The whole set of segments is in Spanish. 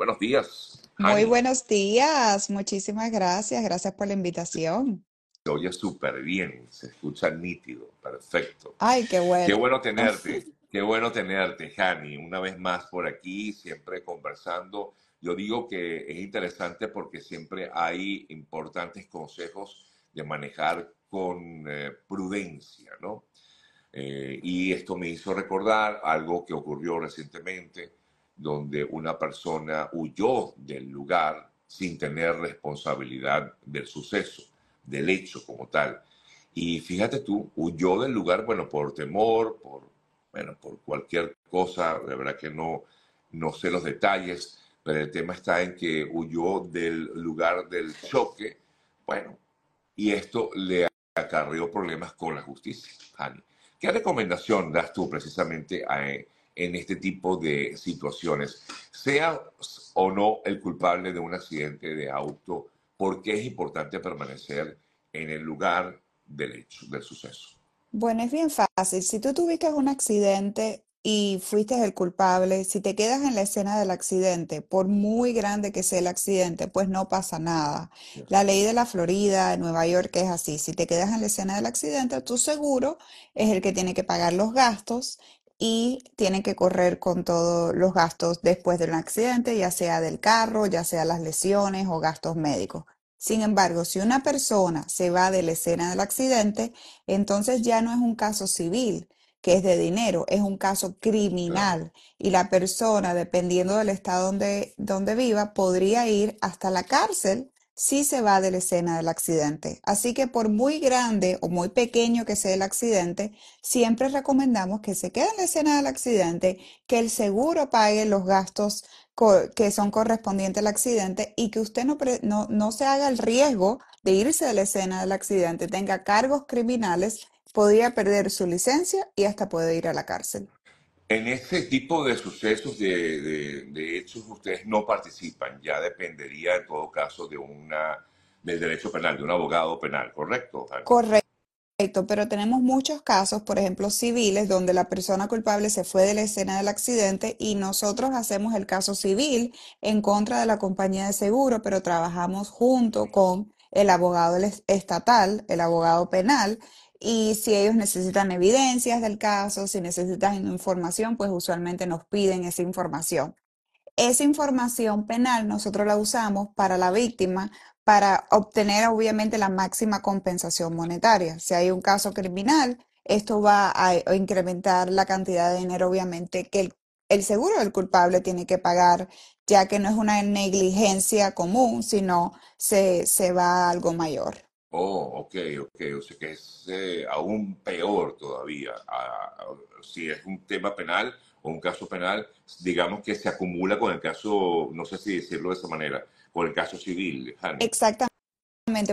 buenos días. Muy buenos días, muchísimas gracias, gracias por la invitación. Se oye súper bien, se escucha nítido, perfecto. Ay, qué bueno. Qué bueno tenerte, qué bueno tenerte, Jani, una vez más por aquí, siempre conversando. Yo digo que es interesante porque siempre hay importantes consejos de manejar con eh, prudencia, ¿no? Eh, y esto me hizo recordar algo que ocurrió recientemente donde una persona huyó del lugar sin tener responsabilidad del suceso, del hecho como tal. Y fíjate tú, huyó del lugar, bueno, por temor, por, bueno, por cualquier cosa, de verdad que no, no sé los detalles, pero el tema está en que huyó del lugar del choque, bueno, y esto le acarreó problemas con la justicia. ¿Qué recomendación das tú precisamente a, en este tipo de situaciones. Sea o no el culpable de un accidente de auto, ¿por qué es importante permanecer en el lugar del hecho, del suceso? Bueno, es bien fácil. Si tú tuviste un accidente y fuiste el culpable, si te quedas en la escena del accidente, por muy grande que sea el accidente, pues no pasa nada. La ley de la Florida, de Nueva York, es así. Si te quedas en la escena del accidente, tu seguro es el que tiene que pagar los gastos y tiene que correr con todos los gastos después de un accidente, ya sea del carro, ya sea las lesiones o gastos médicos. Sin embargo, si una persona se va de la escena del accidente, entonces ya no es un caso civil, que es de dinero, es un caso criminal y la persona, dependiendo del estado donde, donde viva, podría ir hasta la cárcel si se va de la escena del accidente. Así que por muy grande o muy pequeño que sea el accidente, siempre recomendamos que se quede en la escena del accidente, que el seguro pague los gastos que son correspondientes al accidente y que usted no, no se haga el riesgo de irse de la escena del accidente, tenga cargos criminales, podría perder su licencia y hasta puede ir a la cárcel. En este tipo de sucesos, de, hechos, ustedes no participan. Ya dependería, en todo caso, de una del derecho penal, de un abogado penal, ¿correcto? Correcto, pero tenemos muchos casos, por ejemplo, civiles, donde la persona culpable se fue de la escena del accidente y nosotros hacemos el caso civil en contra de la compañía de seguro, pero trabajamos junto con el abogado estatal, el abogado penal, y si ellos necesitan evidencias del caso, si necesitan información, pues usualmente nos piden esa información. Esa información penal nosotros la usamos para la víctima para obtener obviamente la máxima compensación monetaria. Si hay un caso criminal, esto va a incrementar la cantidad de dinero obviamente que el, seguro del culpable tiene que pagar, ya que no es una negligencia común, sino se, se va a algo mayor. Oh, ok, ok. O sea que es eh, aún peor todavía. Ah, ah, si es un tema penal o un caso penal, digamos que se acumula con el caso, no sé si decirlo de esa manera, con el caso civil. exacto Exactamente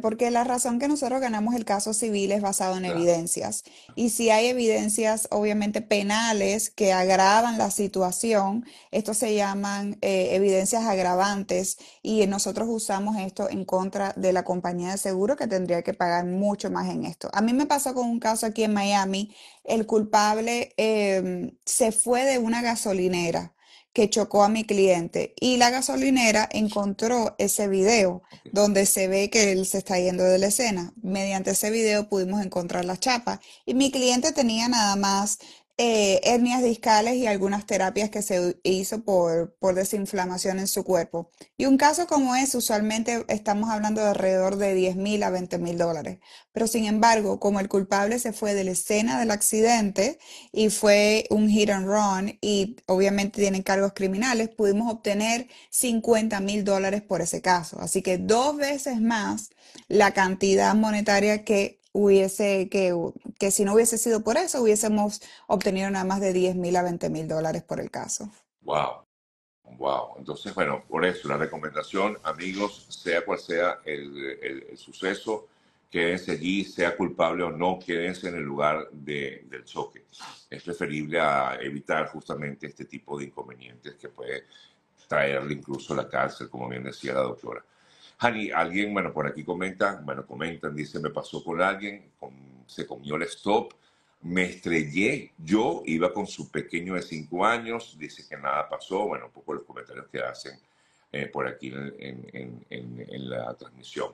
porque la razón que nosotros ganamos el caso civil es basado en evidencias. Y si hay evidencias, obviamente, penales que agravan la situación, esto se llaman eh, evidencias agravantes y nosotros usamos esto en contra de la compañía de seguro que tendría que pagar mucho más en esto. A mí me pasó con un caso aquí en Miami, el culpable em, se fue de una gasolinera que chocó a mi cliente. Y la gasolinera encontró ese video donde se ve que él se está yendo de la escena. Mediante ese video pudimos encontrar la chapa y mi cliente tenía nada más hernias eh, discales y algunas terapias que se hizo por, por desinflamación en su cuerpo. Y un caso como es, usualmente estamos hablando de alrededor de 10 mil a 20 mil dólares. Pero sin embargo, como el culpable se fue de la escena del accidente y fue un hit and run y obviamente tienen cargos criminales, pudimos obtener 50 mil dólares por ese caso. Así que dos veces más la cantidad monetaria que hubiese, que, que si no hubiese sido por eso, hubiésemos obtenido nada más de 10 mil a 20 mil dólares por el caso. Wow, wow. Entonces, bueno, por eso la recomendación, amigos, sea cual sea el, el, suceso, quédense allí, sea culpable o no, quédense en el lugar de, del choque. Es preferible a evitar justamente este tipo de inconvenientes que puede traerle incluso la cárcel, como bien decía la doctora. Hani, alguien, bueno, por aquí comentan, bueno, comentan, dice, me pasó con alguien, se comió el stop, me estrellé, yo iba con su pequeño de 5 años, dice que nada pasó, bueno, un poco los comentarios que hacen eh, por aquí en, la transmisión.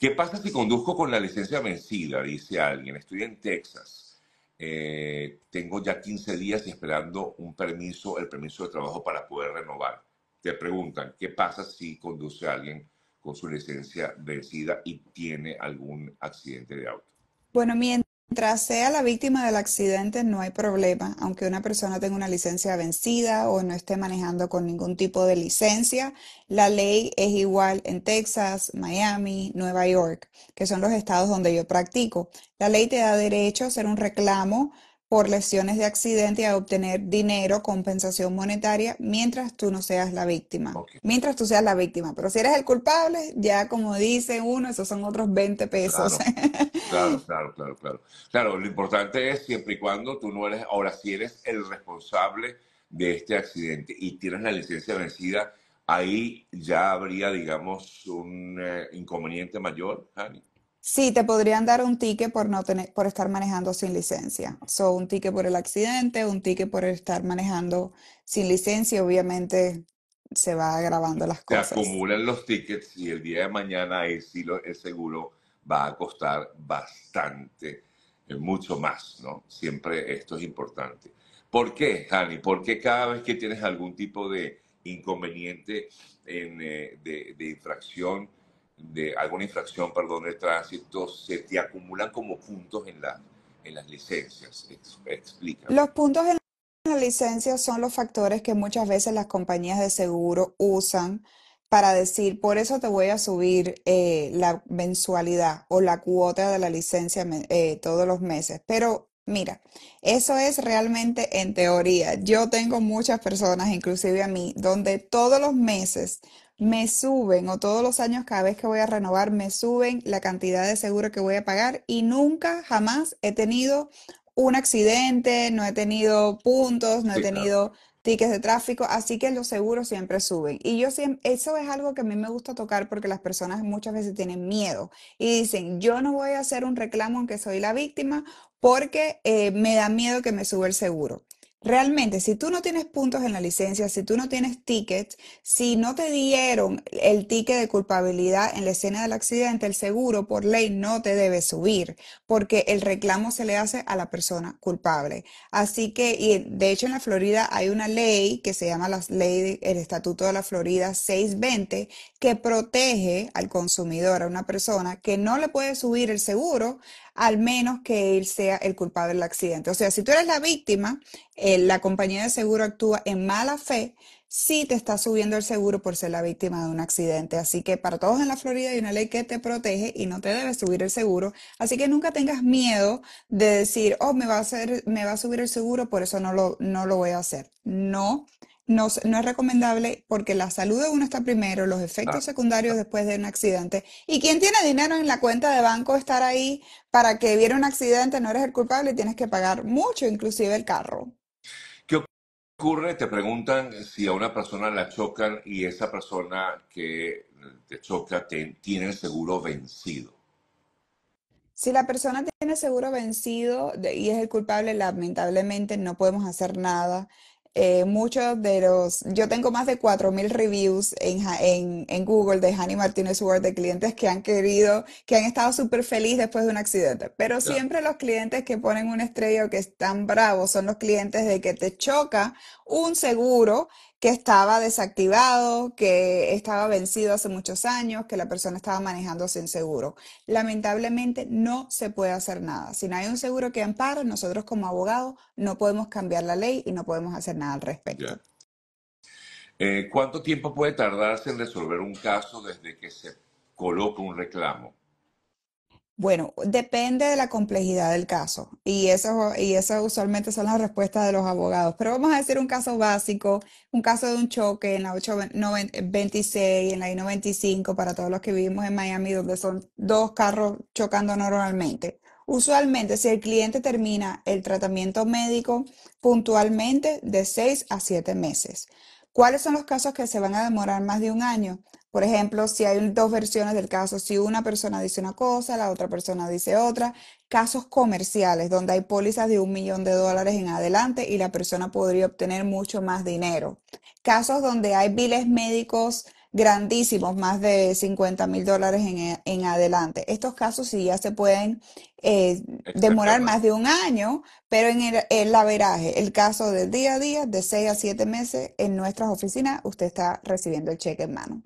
¿Qué pasa si conduzco con la licencia vencida? Dice alguien, estoy en Texas, eh, tengo ya 15 días esperando un permiso, el permiso de trabajo para poder renovar. Te preguntan, ¿qué pasa si conduce alguien? con su licencia vencida y tiene algún accidente de auto. Bueno, mientras sea la víctima del accidente no hay problema, aunque una persona tenga una licencia vencida o no esté manejando con ningún tipo de licencia, la ley es igual en Texas, Miami, Nueva York, que son los estados donde yo practico. La ley te da derecho a hacer un reclamo por lesiones de accidente a obtener dinero, compensación monetaria, mientras tú no seas la víctima. Mientras tú seas la víctima. Pero si eres el culpable, ya como dice uno, esos son otros 20 pesos. Claro, claro, claro, claro, claro. lo importante es siempre y cuando tú no eres, ahora si eres el responsable de este accidente y tienes la licencia vencida, ahí ya habría, digamos, un eh, inconveniente mayor, Sí, te podrían dar un ticket por no tener, por estar manejando sin licencia. So, un ticket por el accidente, un ticket por estar manejando sin licencia, obviamente se va agravando las cosas. Se acumulan los tickets y el día de mañana el, seguro va a costar bastante, mucho más, ¿no? Siempre esto es importante. ¿Por qué, Hani? ¿Por qué cada vez que tienes algún tipo de inconveniente eh, de infracción? de alguna infracción, perdón, de tránsito, se te acumulan como puntos en, la, en las licencias. Explica. Los puntos en las licencias son los factores que muchas veces las compañías de seguro usan para decir, por eso te voy a subir eh, la mensualidad o la cuota de la licencia eh, todos los meses. Pero Mira, eso es realmente en teoría. Yo tengo muchas personas, inclusive a mí, donde todos los meses me suben, o todos los años cada vez que voy a renovar, me suben la cantidad de seguro que voy a pagar y nunca, jamás he tenido un accidente, no he tenido puntos, no he tenido tickets de tráfico, así que los seguros siempre suben. Y yo siempre, eso es algo que a mí me gusta tocar porque las personas muchas veces tienen miedo y dicen, yo no voy a hacer un reclamo aunque soy la víctima porque eh, me da miedo que me sube el seguro. Realmente, si tú no tienes puntos en la licencia, si tú no tienes tickets, si no te dieron el ticket de culpabilidad en la escena del accidente, el seguro por ley no te debe subir porque el reclamo se le hace a la persona culpable. Así que, y de hecho en la Florida hay una ley que se llama la ley, el Estatuto de la Florida 620, que protege al consumidor, a una persona que no le puede subir el seguro al menos que él sea el culpable del accidente. O sea, si tú eres la víctima, eh, la compañía de seguro actúa en mala fe si te está subiendo el seguro por ser la víctima de un accidente. Así que para todos en la Florida hay una ley que te protege y no te debe subir el seguro. Así que nunca tengas miedo de decir, oh, me va a, me va a subir el seguro, por eso no no lo voy a hacer. No no, no, es recomendable porque la salud de uno está primero, los efectos secundarios después de un accidente. Y quien tiene dinero en la cuenta de banco estar ahí para que viera un accidente, no eres el culpable y tienes que pagar mucho, inclusive el carro. ¿Qué ocurre? Te preguntan si a una persona la chocan y esa persona que te choca tiene el seguro vencido. Si la persona tiene seguro vencido y es el culpable, lamentablemente no podemos hacer nada. Eh, muchos de los, yo tengo más de 4.000 reviews en, Google de Hany Martínez Ward de clientes que han querido, que han estado súper feliz después de un accidente. Pero siempre los clientes que ponen un estrella que están bravos son los clientes de que te choca un seguro que estaba desactivado, que estaba vencido hace muchos años, que la persona estaba manejando sin seguro. Lamentablemente no se puede hacer nada. Si no hay un seguro que ampara, nosotros como abogados no podemos cambiar la ley y no podemos hacer nada al respecto. Eh, ¿Cuánto tiempo puede tardarse en resolver un caso desde que se coloca un reclamo? Bueno, depende de la complejidad del caso y eso, y usualmente son las respuestas de los abogados, pero vamos a decir un caso básico, un caso de un choque en la 826, en la I-95 para todos los que vivimos en Miami donde son dos carros chocando normalmente. Usualmente si el cliente termina el tratamiento médico puntualmente de seis a siete meses. ¿Cuáles son los casos que se van a demorar más de un año? Por ejemplo, si hay dos versiones del caso, si una persona dice una cosa, la otra persona dice otra, casos comerciales donde hay pólizas de un millón de dólares en adelante y la persona podría obtener mucho más dinero, casos donde hay biles médicos grandísimos, más de 50 mil dólares en, adelante. Estos casos sí ya se pueden eh, demorar más de un año, pero en el, el el caso del día a día, de seis a siete meses, en nuestras oficinas, usted está recibiendo el cheque en mano.